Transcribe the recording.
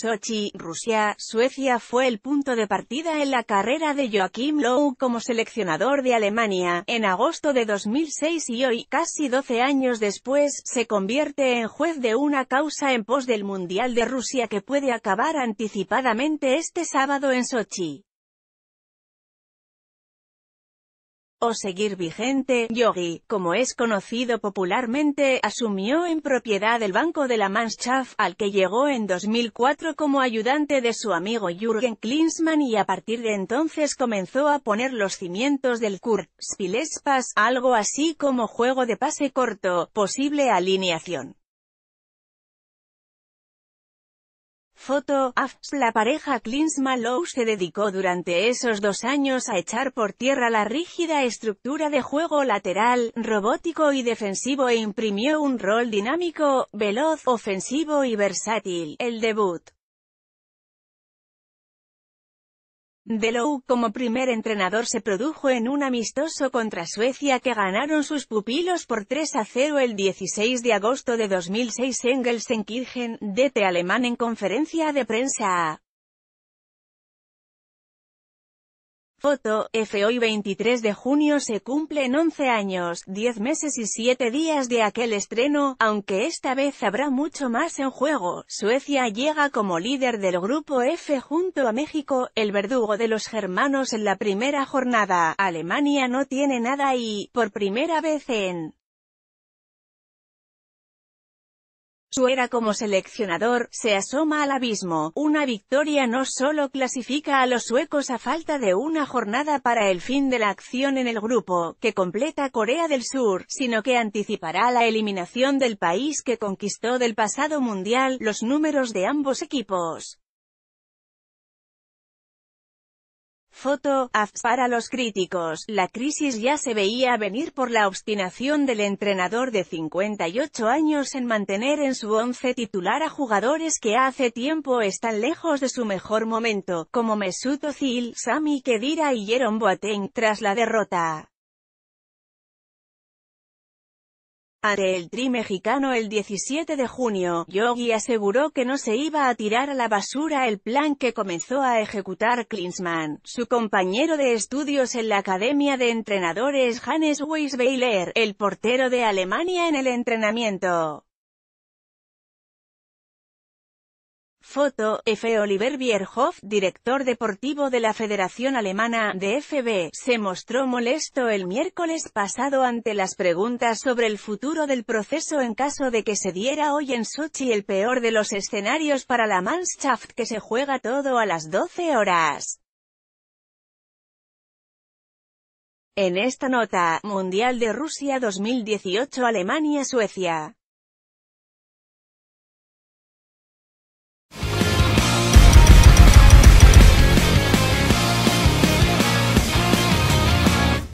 Sochi, Rusia, Suecia fue el punto de partida en la carrera de Joachim Low como seleccionador de Alemania, en agosto de 2006 y hoy, casi 12 años después, se convierte en juez de una causa en pos del Mundial de Rusia que puede acabar anticipadamente este sábado en Sochi. o seguir vigente, Yogi, como es conocido popularmente, asumió en propiedad el Banco de la Mannschaft, al que llegó en 2004 como ayudante de su amigo Jürgen Klinsmann y a partir de entonces comenzó a poner los cimientos del Kurt Spilespas, algo así como juego de pase corto, posible alineación. Foto, La pareja Clint lowe se dedicó durante esos dos años a echar por tierra la rígida estructura de juego lateral, robótico y defensivo e imprimió un rol dinámico, veloz, ofensivo y versátil. El debut Delou como primer entrenador se produjo en un amistoso contra Suecia que ganaron sus pupilos por 3 a 0 el 16 de agosto de 2006 en Gelsenkirchen, DT alemán en conferencia de prensa. Foto, F. Hoy 23 de junio se en 11 años, 10 meses y 7 días de aquel estreno, aunque esta vez habrá mucho más en juego. Suecia llega como líder del grupo F junto a México, el verdugo de los germanos en la primera jornada. Alemania no tiene nada y, por primera vez en Su era como seleccionador, se asoma al abismo, una victoria no solo clasifica a los suecos a falta de una jornada para el fin de la acción en el grupo, que completa Corea del Sur, sino que anticipará la eliminación del país que conquistó del pasado mundial, los números de ambos equipos. Foto, para los críticos, la crisis ya se veía venir por la obstinación del entrenador de 58 años en mantener en su once titular a jugadores que hace tiempo están lejos de su mejor momento, como Mesut Özil, Sami Khedira y Jerome Boateng tras la derrota. Ante el Tri mexicano el 17 de junio, Yogi aseguró que no se iba a tirar a la basura el plan que comenzó a ejecutar Klinsmann, su compañero de estudios en la Academia de Entrenadores Hannes Weisweiler, el portero de Alemania en el entrenamiento. Foto, F. Oliver Bierhoff, director deportivo de la Federación Alemana de FB, se mostró molesto el miércoles pasado ante las preguntas sobre el futuro del proceso en caso de que se diera hoy en Sochi el peor de los escenarios para la Mannschaft que se juega todo a las 12 horas. En esta nota, Mundial de Rusia 2018 Alemania-Suecia.